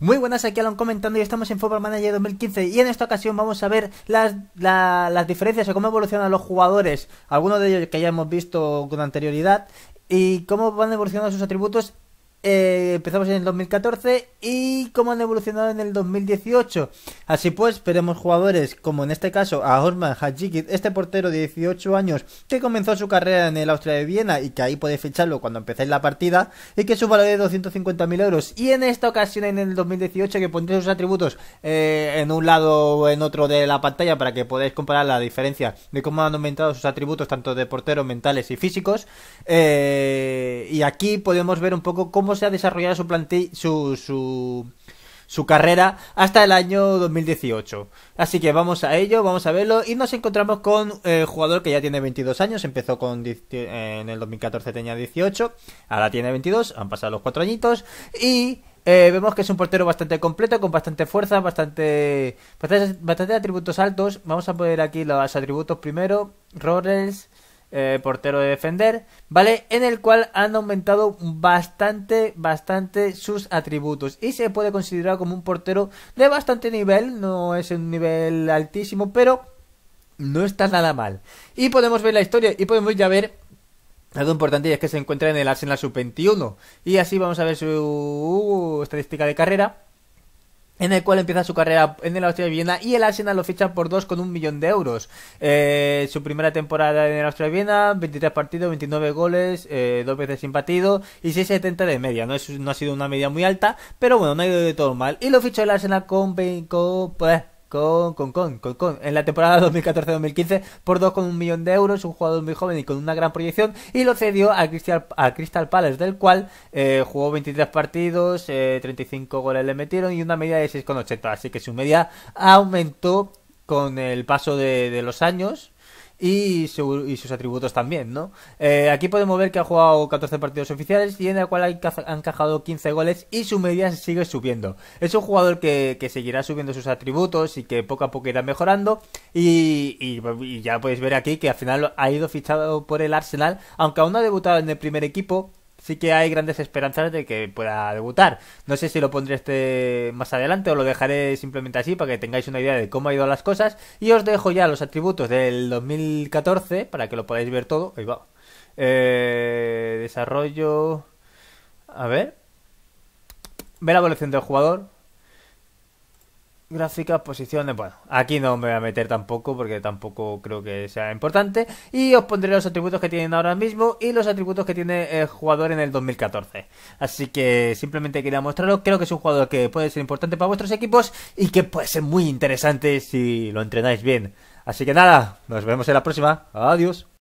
Muy buenas, aquí Alan comentando y estamos en Football Manager 2015 y en esta ocasión vamos a ver las, las diferencias o cómo evolucionan los jugadores, algunos de ellos que ya hemos visto con anterioridad, y cómo van evolucionando sus atributos eh, empezamos en el 2014 y cómo han evolucionado en el 2018. Así pues, veremos jugadores como en este caso a Horman Hajikid, este portero de 18 años que comenzó su carrera en el Austria de Viena y que ahí podéis ficharlo cuando empecéis la partida y que su valor es 250.000 euros. Y en esta ocasión en el 2018 que pondré sus atributos eh, en un lado o en otro de la pantalla para que podáis comparar la diferencia de cómo han aumentado sus atributos tanto de portero mentales y físicos. Eh y aquí podemos ver un poco cómo se ha desarrollado su su, su, carrera hasta el año 2018. Así que vamos a ello, vamos a verlo y nos encontramos con eh, un jugador que ya tiene 22 años, empezó con eh, en el 2014 tenía 18, ahora tiene 22, han pasado los cuatro añitos y eh, vemos que es un portero bastante completo, con bastante fuerza, bastante, bastante, atributos altos. Vamos a poner aquí los atributos primero, roles eh, portero de defender, ¿vale? En el cual han aumentado bastante, bastante sus atributos y se puede considerar como un portero de bastante nivel, no es un nivel altísimo, pero no está nada mal. Y podemos ver la historia y podemos ya ver algo importante y es que se encuentra en el Arsenal Sub-21 y así vamos a ver su uh, estadística de carrera en el cual empieza su carrera en el Austria Viena y el Arsenal lo ficha por 2 con un millón de euros. Eh, su primera temporada en el Austria Viena, 23 partidos, 29 goles, eh, dos veces sin partido y 6,70 de media. No, es, no ha sido una media muy alta, pero bueno, no ha ido de todo mal. Y lo fichó el Arsenal con, con pues, con, con, con, con, con, en la temporada 2014-2015 por 2,1 millón de euros, un jugador muy joven y con una gran proyección, y lo cedió al Crystal, al Crystal Palace, del cual eh, jugó 23 partidos, 35 eh, goles le metieron y una media de 6,80, así que su media aumentó con el paso de los años, y, sus atributos también, ¿no? Eh, aquí podemos ver que ha jugado 14 partidos oficiales y en el cual ha encajado 15 goles y su media sigue subiendo. Es un jugador que, seguirá subiendo sus atributos y que poco a poco irá mejorando y ya podéis ver aquí que al final ha ido fichado por el Arsenal, aunque aún no ha debutado en el primer equipo, sí que hay grandes esperanzas de que pueda debutar. No sé si lo pondré este más adelante o lo dejaré simplemente así para que tengáis una idea de cómo ha ido las cosas. Y os dejo ya los atributos del 2014 para que lo podáis ver todo. Ahí va. Eh, desarrollo. A ver. Ver la evolución del jugador gráficas, posiciones, bueno, aquí no me voy a meter tampoco porque tampoco creo que sea importante y os pondré los atributos que tienen ahora mismo y los atributos que tiene el jugador en el 2014. Así que simplemente quería mostraros, creo que es un jugador que puede ser importante para vuestros equipos y que puede ser muy interesante si lo entrenáis bien. Así que nada, nos vemos en la próxima. Adiós.